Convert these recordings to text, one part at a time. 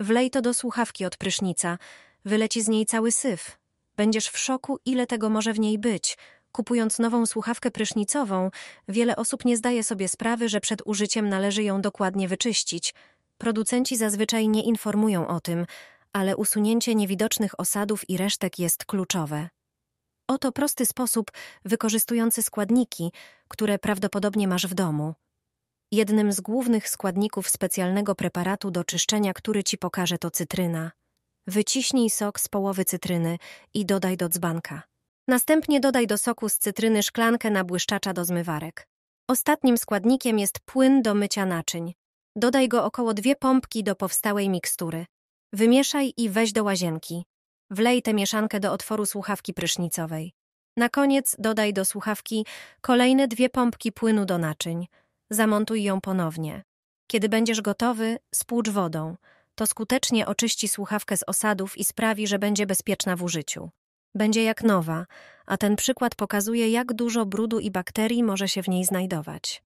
Wlej to do słuchawki od prysznica. Wyleci z niej cały syf. Będziesz w szoku, ile tego może w niej być. Kupując nową słuchawkę prysznicową, wiele osób nie zdaje sobie sprawy, że przed użyciem należy ją dokładnie wyczyścić. Producenci zazwyczaj nie informują o tym, ale usunięcie niewidocznych osadów i resztek jest kluczowe. Oto prosty sposób wykorzystujący składniki, które prawdopodobnie masz w domu. Jednym z głównych składników specjalnego preparatu do czyszczenia, który ci pokażę, to cytryna. Wyciśnij sok z połowy cytryny i dodaj do dzbanka. Następnie dodaj do soku z cytryny szklankę nabłyszczacza do zmywarek. Ostatnim składnikiem jest płyn do mycia naczyń. Dodaj go około dwie pompki do powstałej mikstury. Wymieszaj i weź do łazienki. Wlej tę mieszankę do otworu słuchawki prysznicowej. Na koniec dodaj do słuchawki kolejne dwie pompki płynu do naczyń zamontuj ją ponownie. Kiedy będziesz gotowy, spłucz wodą. To skutecznie oczyści słuchawkę z osadów i sprawi, że będzie bezpieczna w użyciu. Będzie jak nowa, a ten przykład pokazuje, jak dużo brudu i bakterii może się w niej znajdować.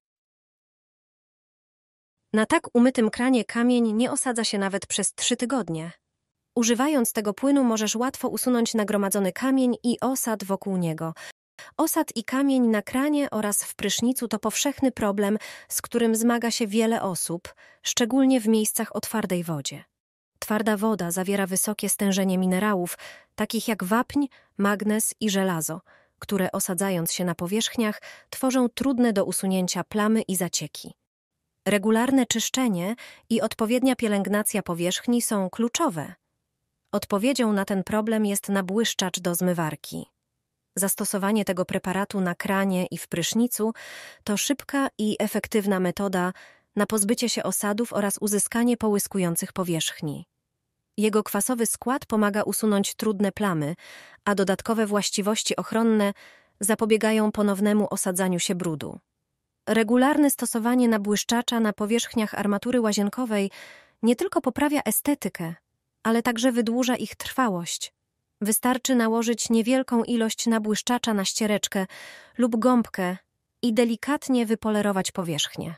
Na tak umytym kranie kamień nie osadza się nawet przez trzy tygodnie. Używając tego płynu możesz łatwo usunąć nagromadzony kamień i osad wokół niego. Osad i kamień na kranie oraz w prysznicu to powszechny problem, z którym zmaga się wiele osób, szczególnie w miejscach o twardej wodzie. Twarda woda zawiera wysokie stężenie minerałów, takich jak wapń, magnez i żelazo, które osadzając się na powierzchniach tworzą trudne do usunięcia plamy i zacieki. Regularne czyszczenie i odpowiednia pielęgnacja powierzchni są kluczowe. Odpowiedzią na ten problem jest nabłyszczacz do zmywarki. Zastosowanie tego preparatu na kranie i w prysznicu to szybka i efektywna metoda na pozbycie się osadów oraz uzyskanie połyskujących powierzchni. Jego kwasowy skład pomaga usunąć trudne plamy, a dodatkowe właściwości ochronne zapobiegają ponownemu osadzaniu się brudu. Regularne stosowanie nabłyszczacza na powierzchniach armatury łazienkowej nie tylko poprawia estetykę, ale także wydłuża ich trwałość. Wystarczy nałożyć niewielką ilość nabłyszczacza na ściereczkę lub gąbkę i delikatnie wypolerować powierzchnię.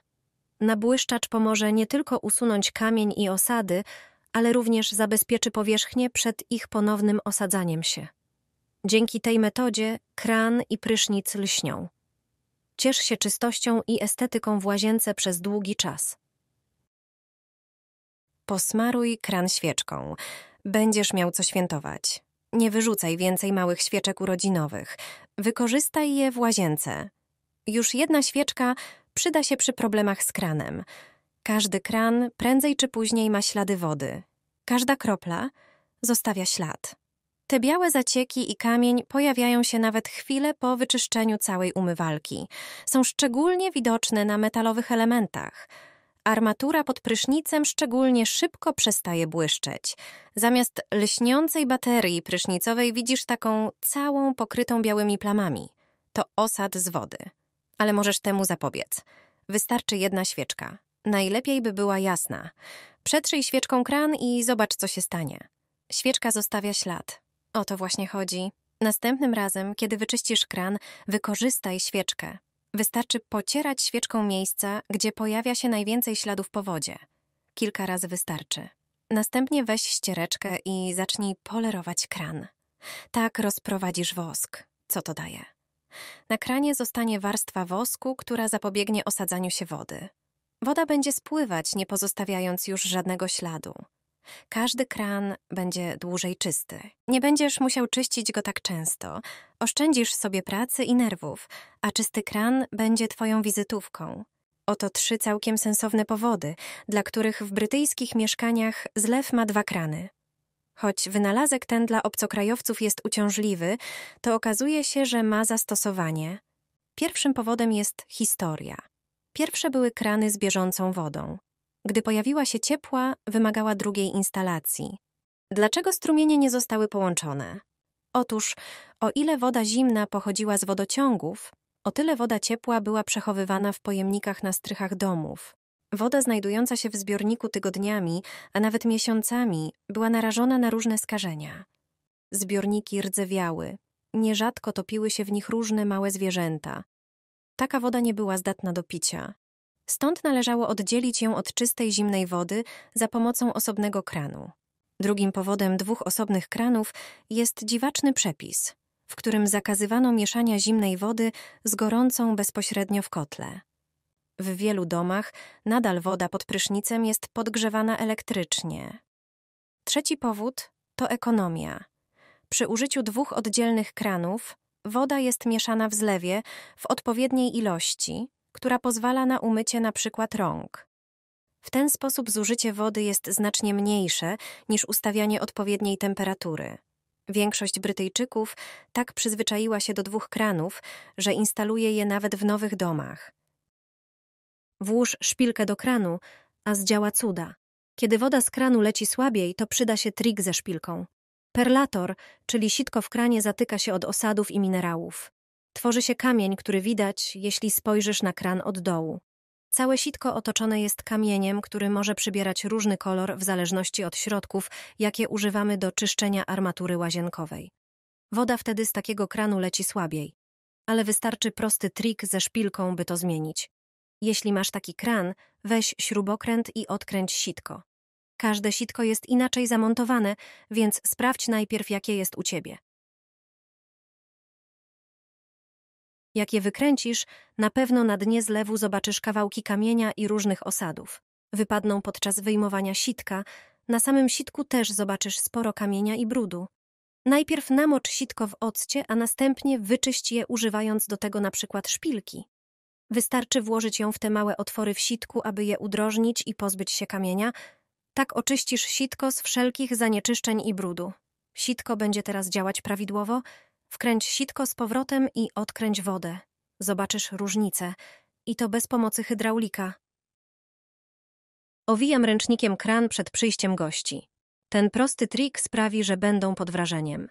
Nabłyszczacz pomoże nie tylko usunąć kamień i osady, ale również zabezpieczy powierzchnię przed ich ponownym osadzaniem się. Dzięki tej metodzie kran i prysznic lśnią. Ciesz się czystością i estetyką w łazience przez długi czas. Posmaruj kran świeczką. Będziesz miał co świętować. Nie wyrzucaj więcej małych świeczek urodzinowych. Wykorzystaj je w łazience. Już jedna świeczka przyda się przy problemach z kranem. Każdy kran prędzej czy później ma ślady wody. Każda kropla zostawia ślad. Te białe zacieki i kamień pojawiają się nawet chwilę po wyczyszczeniu całej umywalki. Są szczególnie widoczne na metalowych elementach – armatura pod prysznicem szczególnie szybko przestaje błyszczeć. Zamiast lśniącej baterii prysznicowej widzisz taką całą pokrytą białymi plamami. To osad z wody. Ale możesz temu zapobiec. Wystarczy jedna świeczka. Najlepiej by była jasna. Przetrzyj świeczką kran i zobacz, co się stanie. Świeczka zostawia ślad. O to właśnie chodzi. Następnym razem, kiedy wyczyścisz kran, wykorzystaj świeczkę. Wystarczy pocierać świeczką miejsca, gdzie pojawia się najwięcej śladów po wodzie. Kilka razy wystarczy. Następnie weź ściereczkę i zacznij polerować kran. Tak rozprowadzisz wosk. Co to daje? Na kranie zostanie warstwa wosku, która zapobiegnie osadzaniu się wody. Woda będzie spływać, nie pozostawiając już żadnego śladu. Każdy kran będzie dłużej czysty. Nie będziesz musiał czyścić go tak często. Oszczędzisz sobie pracy i nerwów, a czysty kran będzie twoją wizytówką. Oto trzy całkiem sensowne powody, dla których w brytyjskich mieszkaniach zlew ma dwa krany. Choć wynalazek ten dla obcokrajowców jest uciążliwy, to okazuje się, że ma zastosowanie. Pierwszym powodem jest historia. Pierwsze były krany z bieżącą wodą gdy pojawiła się ciepła, wymagała drugiej instalacji. Dlaczego strumienie nie zostały połączone? Otóż, o ile woda zimna pochodziła z wodociągów, o tyle woda ciepła była przechowywana w pojemnikach na strychach domów. Woda znajdująca się w zbiorniku tygodniami, a nawet miesiącami, była narażona na różne skażenia. Zbiorniki rdzewiały, nierzadko topiły się w nich różne małe zwierzęta. Taka woda nie była zdatna do picia. Stąd należało oddzielić ją od czystej zimnej wody za pomocą osobnego kranu. Drugim powodem dwóch osobnych kranów jest dziwaczny przepis, w którym zakazywano mieszania zimnej wody z gorącą bezpośrednio w kotle. W wielu domach nadal woda pod prysznicem jest podgrzewana elektrycznie. Trzeci powód to ekonomia. Przy użyciu dwóch oddzielnych kranów woda jest mieszana w zlewie w odpowiedniej ilości, która pozwala na umycie np. rąk. W ten sposób zużycie wody jest znacznie mniejsze niż ustawianie odpowiedniej temperatury. Większość Brytyjczyków tak przyzwyczaiła się do dwóch kranów, że instaluje je nawet w nowych domach. Włóż szpilkę do kranu, a zdziała cuda. Kiedy woda z kranu leci słabiej, to przyda się trik ze szpilką. Perlator, czyli sitko w kranie, zatyka się od osadów i minerałów. Tworzy się kamień, który widać, jeśli spojrzysz na kran od dołu. Całe sitko otoczone jest kamieniem, który może przybierać różny kolor w zależności od środków, jakie używamy do czyszczenia armatury łazienkowej. Woda wtedy z takiego kranu leci słabiej. Ale wystarczy prosty trik ze szpilką, by to zmienić. Jeśli masz taki kran, weź śrubokręt i odkręć sitko. Każde sitko jest inaczej zamontowane, więc sprawdź najpierw, jakie jest u ciebie. Jak je wykręcisz, na pewno na dnie zlewu zobaczysz kawałki kamienia i różnych osadów. Wypadną podczas wyjmowania sitka, na samym sitku też zobaczysz sporo kamienia i brudu. Najpierw namocz sitko w occie, a następnie wyczyść je używając do tego na przykład szpilki. Wystarczy włożyć ją w te małe otwory w sitku, aby je udrożnić i pozbyć się kamienia. Tak oczyścisz sitko z wszelkich zanieczyszczeń i brudu. Sitko będzie teraz działać prawidłowo, Wkręć sitko z powrotem i odkręć wodę. Zobaczysz różnicę. I to bez pomocy hydraulika. Owijam ręcznikiem kran przed przyjściem gości. Ten prosty trik sprawi, że będą pod wrażeniem.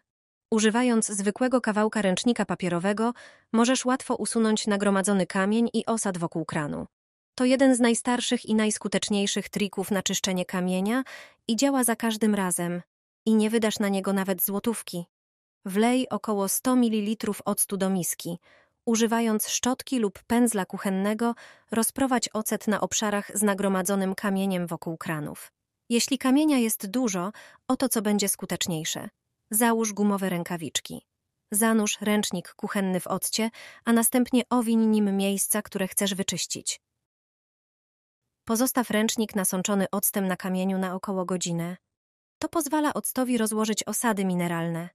Używając zwykłego kawałka ręcznika papierowego, możesz łatwo usunąć nagromadzony kamień i osad wokół kranu. To jeden z najstarszych i najskuteczniejszych trików na czyszczenie kamienia i działa za każdym razem. I nie wydasz na niego nawet złotówki. Wlej około 100 ml octu do miski. Używając szczotki lub pędzla kuchennego, rozprowadź ocet na obszarach z nagromadzonym kamieniem wokół kranów. Jeśli kamienia jest dużo, oto co będzie skuteczniejsze. Załóż gumowe rękawiczki. Zanurz ręcznik kuchenny w occie, a następnie owiń nim miejsca, które chcesz wyczyścić. Pozostaw ręcznik nasączony octem na kamieniu na około godzinę. To pozwala octowi rozłożyć osady mineralne.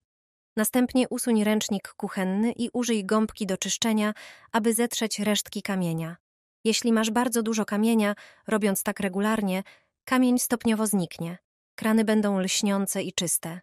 Następnie usuń ręcznik kuchenny i użyj gąbki do czyszczenia, aby zetrzeć resztki kamienia. Jeśli masz bardzo dużo kamienia, robiąc tak regularnie, kamień stopniowo zniknie. Krany będą lśniące i czyste.